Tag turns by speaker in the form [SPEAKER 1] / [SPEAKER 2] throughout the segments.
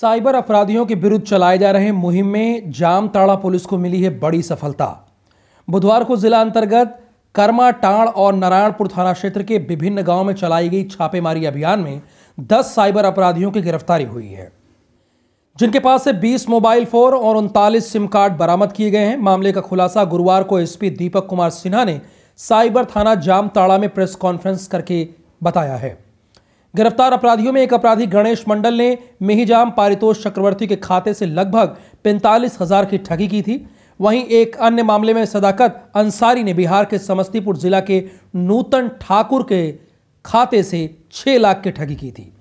[SPEAKER 1] cyber अपराधियों के विरुद्ध चलाए जा रहे मुहिम में जामताड़ा पुलिस को मिली है बड़ी सफलता बुधवार को जिला अंतर्गत करमा टाण और नारायणपुर थाना क्षेत्र के विभिन्न गांव में चलाई गई छापेमारी अभियान में 10 साइबर अपराधियों की गिरफ्तारी हुई है जिनके पास से 20 मोबाइल फोन और उनतालीस सिम कार्ड बरामद किए गए हैं मामले का खुलासा गुरुवार को एसपी दीपक कुमार सिन्हा ने साइबर थाना जामताड़ा में प्रेस कॉन्फ्रेंस करके बताया है गिरफ्तार अपराधियों में एक अपराधी गणेश मंडल ने मिहिजाम पारितोष चक्रवर्ती के खाते से लगभग पैंतालीस हजार की ठगी की थी वहीं एक अन्य मामले में सदाकत अंसारी ने बिहार के समस्तीपुर जिला के नूतन ठाकुर के खाते से छह लाख की ठगी की थी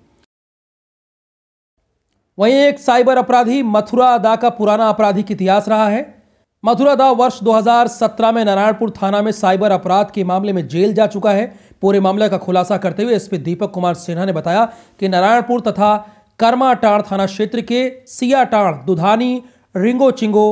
[SPEAKER 1] वहीं एक साइबर अपराधी मथुरा अदा का पुराना आपराधिक इतिहास रहा है मथुरा दा वर्ष 2017 में नारायणपुर थाना में साइबर अपराध के मामले में जेल जा चुका है पूरे मामले का खुलासा करते हुए एसपी दीपक कुमार सिन्हा ने बताया कि नारायणपुर तथा कर्माटाण थाना क्षेत्र के सियाटाण दुधानी रिंगो चिंगो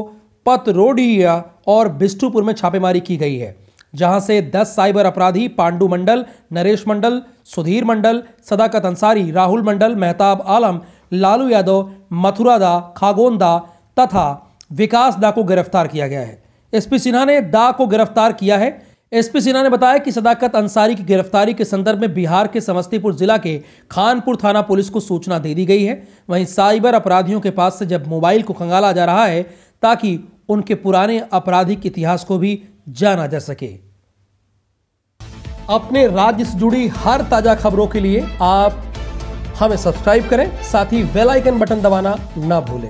[SPEAKER 1] पतरोडिया और बिस्टूपुर में छापेमारी की गई है जहां से 10 साइबर अपराधी पांडु मंडल नरेश मंडल सुधीर मंडल सदाकत अंसारी राहुल मंडल मेहताब आलम लालू यादव मथुरादा खागोंदा तथा विकास दा को गिरफ्तार किया गया है एसपी सिन्हा ने दा को गिरफ्तार किया है एसपी सिन्हा ने बताया कि सदाकत अंसारी की गिरफ्तारी के संदर्भ में बिहार के समस्तीपुर जिला के खानपुर थाना पुलिस को सूचना दे दी गई है वहीं साइबर अपराधियों के पास से जब मोबाइल को खंगाला जा रहा है ताकि उनके पुराने आपराधिक इतिहास को भी जाना जा सके अपने राज्य से जुड़ी हर ताजा खबरों के लिए आप हमें सब्सक्राइब करें साथ ही वेलाइकन आइकन बटन दबाना ना भूलें